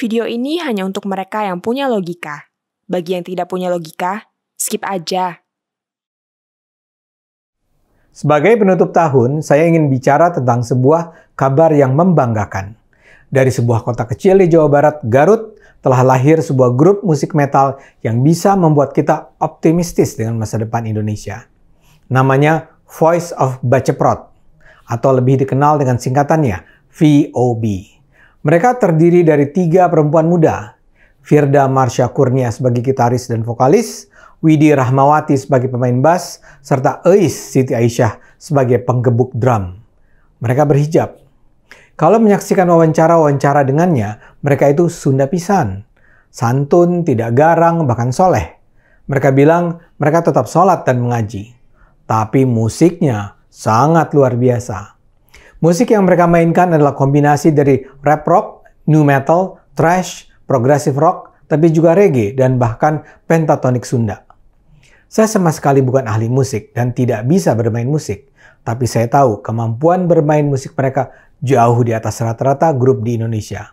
Video ini hanya untuk mereka yang punya logika. Bagi yang tidak punya logika, skip aja. Sebagai penutup tahun, saya ingin bicara tentang sebuah kabar yang membanggakan. Dari sebuah kota kecil di Jawa Barat, Garut, telah lahir sebuah grup musik metal yang bisa membuat kita optimistis dengan masa depan Indonesia. Namanya Voice of Baceprot, atau lebih dikenal dengan singkatannya VOB. Mereka terdiri dari tiga perempuan muda, Firda Marsha Kurnia sebagai gitaris dan vokalis, Widi Rahmawati sebagai pemain bass, serta Eis Siti Aisyah sebagai penggebuk drum. Mereka berhijab. Kalau menyaksikan wawancara-wawancara dengannya, mereka itu Sunda pisan. Santun, tidak garang, bahkan soleh. Mereka bilang mereka tetap sholat dan mengaji. Tapi musiknya sangat luar biasa. Musik yang mereka mainkan adalah kombinasi dari rap rock, new metal, thrash, progressive rock, tapi juga reggae dan bahkan pentatonik Sunda. Saya sama sekali bukan ahli musik dan tidak bisa bermain musik, tapi saya tahu kemampuan bermain musik mereka jauh di atas rata-rata grup di Indonesia.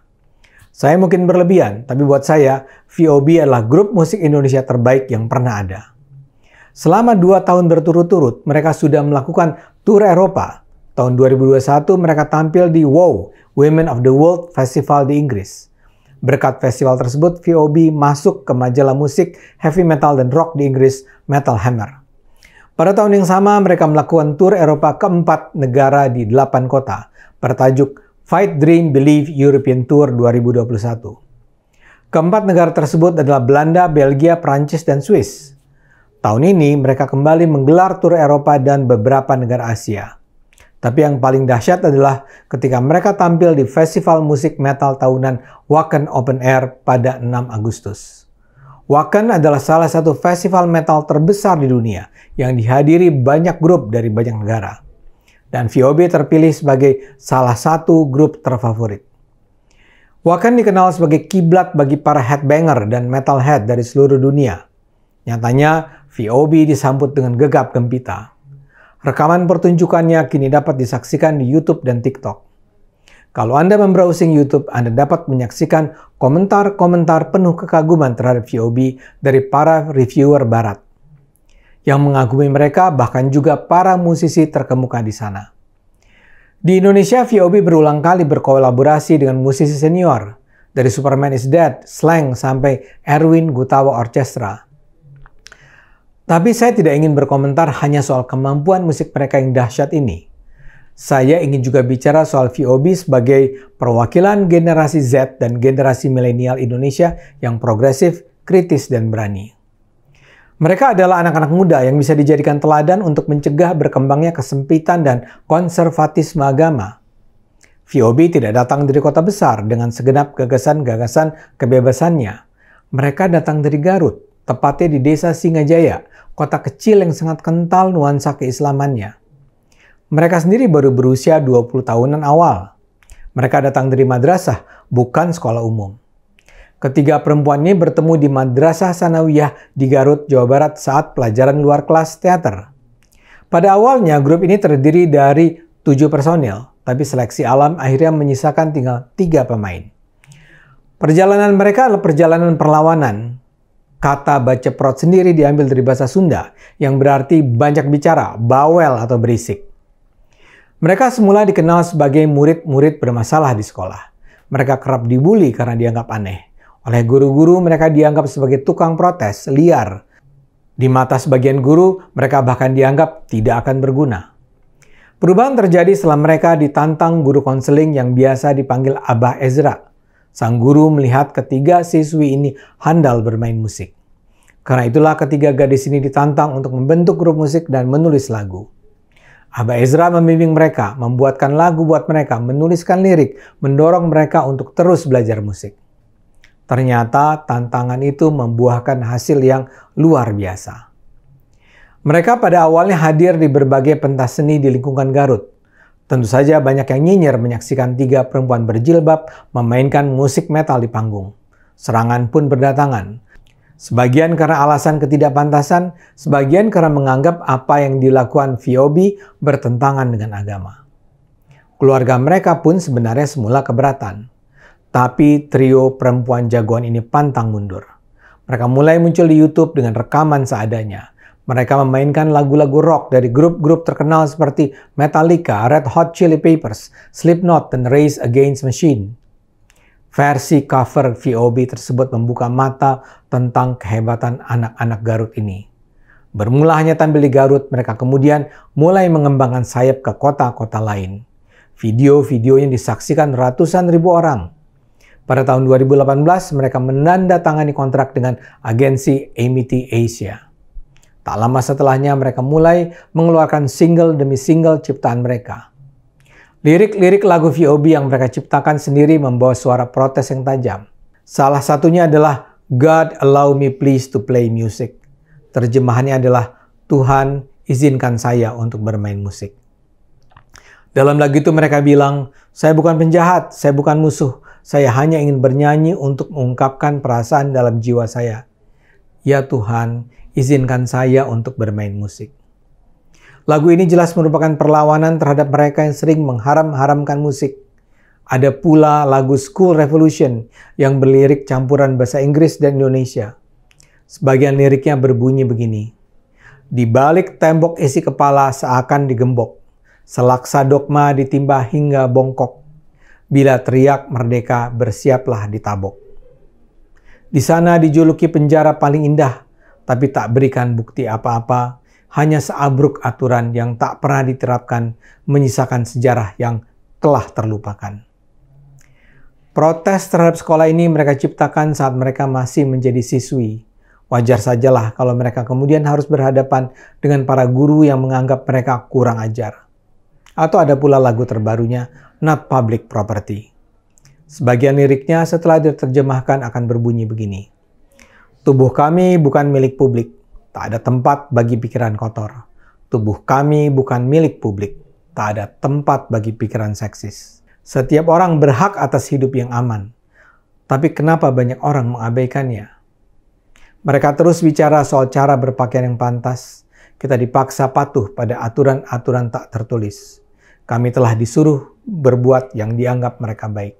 Saya mungkin berlebihan, tapi buat saya, VOB adalah grup musik Indonesia terbaik yang pernah ada. Selama dua tahun berturut-turut, mereka sudah melakukan tur Eropa, Tahun 2021 mereka tampil di WOW, Women of the World Festival di Inggris. Berkat festival tersebut, VOB masuk ke majalah musik heavy metal dan rock di Inggris, Metal Hammer. Pada tahun yang sama, mereka melakukan tur Eropa keempat negara di delapan kota, bertajuk Fight Dream Believe European Tour 2021. Keempat negara tersebut adalah Belanda, Belgia, Prancis, dan Swiss. Tahun ini mereka kembali menggelar tur Eropa dan beberapa negara Asia. Tapi yang paling dahsyat adalah ketika mereka tampil di festival musik metal tahunan Wacken Open Air pada 6 Agustus. Wacken adalah salah satu festival metal terbesar di dunia yang dihadiri banyak grup dari banyak negara. Dan VOB terpilih sebagai salah satu grup terfavorit. Wacken dikenal sebagai kiblat bagi para headbanger dan metalhead dari seluruh dunia. Nyatanya, VOB disambut dengan gegap gempita. Rekaman pertunjukannya kini dapat disaksikan di YouTube dan TikTok. Kalau Anda membrowsing YouTube, Anda dapat menyaksikan komentar-komentar penuh kekaguman terhadap VOB dari para reviewer barat. Yang mengagumi mereka bahkan juga para musisi terkemuka di sana. Di Indonesia, VOB berulang kali berkolaborasi dengan musisi senior, dari Superman is Dead, Slang, sampai Erwin Gutawa Orchestra. Tapi saya tidak ingin berkomentar hanya soal kemampuan musik mereka yang dahsyat ini. Saya ingin juga bicara soal VOB sebagai perwakilan generasi Z dan generasi milenial Indonesia yang progresif, kritis, dan berani. Mereka adalah anak-anak muda yang bisa dijadikan teladan untuk mencegah berkembangnya kesempitan dan konservatisme agama. VOB tidak datang dari kota besar dengan segenap gagasan-gagasan kebebasannya. Mereka datang dari Garut, tepatnya di desa Singajaya, kota kecil yang sangat kental nuansa keislamannya. Mereka sendiri baru berusia 20 tahunan awal. Mereka datang dari madrasah, bukan sekolah umum. Ketiga perempuan ini bertemu di Madrasah Sanawiyah di Garut, Jawa Barat saat pelajaran luar kelas teater. Pada awalnya grup ini terdiri dari tujuh personil, tapi seleksi alam akhirnya menyisakan tinggal tiga pemain. Perjalanan mereka adalah perjalanan perlawanan. Kata baceprot sendiri diambil dari bahasa Sunda, yang berarti banyak bicara, bawel atau berisik. Mereka semula dikenal sebagai murid-murid bermasalah di sekolah. Mereka kerap dibully karena dianggap aneh. Oleh guru-guru, mereka dianggap sebagai tukang protes, liar. Di mata sebagian guru, mereka bahkan dianggap tidak akan berguna. Perubahan terjadi setelah mereka ditantang guru konseling yang biasa dipanggil Abah Ezra. Sang guru melihat ketiga siswi ini handal bermain musik. Karena itulah ketiga gadis ini ditantang untuk membentuk grup musik dan menulis lagu. Aba Ezra membimbing mereka, membuatkan lagu buat mereka, menuliskan lirik, mendorong mereka untuk terus belajar musik. Ternyata tantangan itu membuahkan hasil yang luar biasa. Mereka pada awalnya hadir di berbagai pentas seni di lingkungan Garut. Tentu saja banyak yang nyinyir menyaksikan tiga perempuan berjilbab memainkan musik metal di panggung. Serangan pun berdatangan. Sebagian karena alasan ketidakpantasan, sebagian karena menganggap apa yang dilakukan Fiobi bertentangan dengan agama. Keluarga mereka pun sebenarnya semula keberatan. Tapi trio perempuan jagoan ini pantang mundur. Mereka mulai muncul di YouTube dengan rekaman seadanya. Mereka memainkan lagu-lagu rock dari grup-grup terkenal seperti Metallica, Red Hot Chili Peppers, Slipknot, dan Race Against Machine. Versi cover VOB tersebut membuka mata tentang kehebatan anak-anak Garut ini. Bermula hanya tampil di Garut, mereka kemudian mulai mengembangkan sayap ke kota-kota lain. Video-video yang disaksikan ratusan ribu orang. Pada tahun 2018, mereka menandatangani kontrak dengan agensi Amity Asia. Tak lama setelahnya, mereka mulai mengeluarkan single demi single ciptaan mereka. Lirik-lirik lagu VOB yang mereka ciptakan sendiri membawa suara protes yang tajam. Salah satunya adalah God allow me please to play music. Terjemahannya adalah Tuhan izinkan saya untuk bermain musik. Dalam lagu itu mereka bilang, saya bukan penjahat, saya bukan musuh. Saya hanya ingin bernyanyi untuk mengungkapkan perasaan dalam jiwa saya. Ya Tuhan, izinkan saya untuk bermain musik. Lagu ini jelas merupakan perlawanan terhadap mereka yang sering mengharam-haramkan musik. Ada pula lagu School Revolution yang berlirik campuran bahasa Inggris dan Indonesia. Sebagian liriknya berbunyi begini. Di balik tembok isi kepala seakan digembok. Selaksa dogma ditimba hingga bongkok. Bila teriak merdeka, bersiaplah ditabok. Di sana dijuluki penjara paling indah, tapi tak berikan bukti apa-apa hanya seabruk aturan yang tak pernah diterapkan menyisakan sejarah yang telah terlupakan. Protes terhadap sekolah ini mereka ciptakan saat mereka masih menjadi siswi. Wajar sajalah kalau mereka kemudian harus berhadapan dengan para guru yang menganggap mereka kurang ajar. Atau ada pula lagu terbarunya, Not Public Property. Sebagian liriknya setelah diterjemahkan akan berbunyi begini. Tubuh kami bukan milik publik, Tak ada tempat bagi pikiran kotor. Tubuh kami bukan milik publik. Tak ada tempat bagi pikiran seksis. Setiap orang berhak atas hidup yang aman. Tapi kenapa banyak orang mengabaikannya? Mereka terus bicara soal cara berpakaian yang pantas. Kita dipaksa patuh pada aturan-aturan tak tertulis. Kami telah disuruh berbuat yang dianggap mereka baik.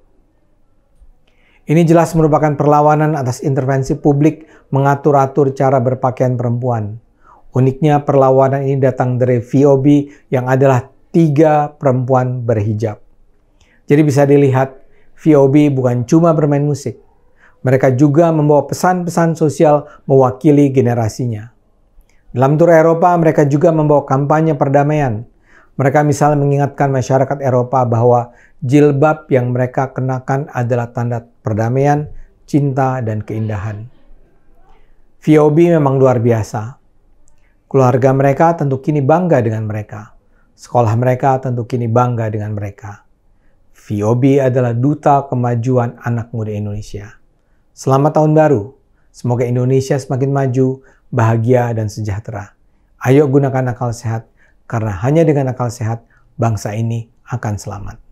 Ini jelas merupakan perlawanan atas intervensi publik mengatur-atur cara berpakaian perempuan. Uniknya perlawanan ini datang dari VOB yang adalah tiga perempuan berhijab. Jadi bisa dilihat VOB bukan cuma bermain musik. Mereka juga membawa pesan-pesan sosial mewakili generasinya. Dalam tur Eropa, mereka juga membawa kampanye perdamaian – mereka misalnya mengingatkan masyarakat Eropa bahwa jilbab yang mereka kenakan adalah tanda perdamaian, cinta, dan keindahan. Fiobi memang luar biasa. Keluarga mereka tentu kini bangga dengan mereka. Sekolah mereka tentu kini bangga dengan mereka. Fiobi adalah duta kemajuan anak muda Indonesia. Selamat tahun baru. Semoga Indonesia semakin maju, bahagia, dan sejahtera. Ayo gunakan akal sehat karena hanya dengan akal sehat bangsa ini akan selamat.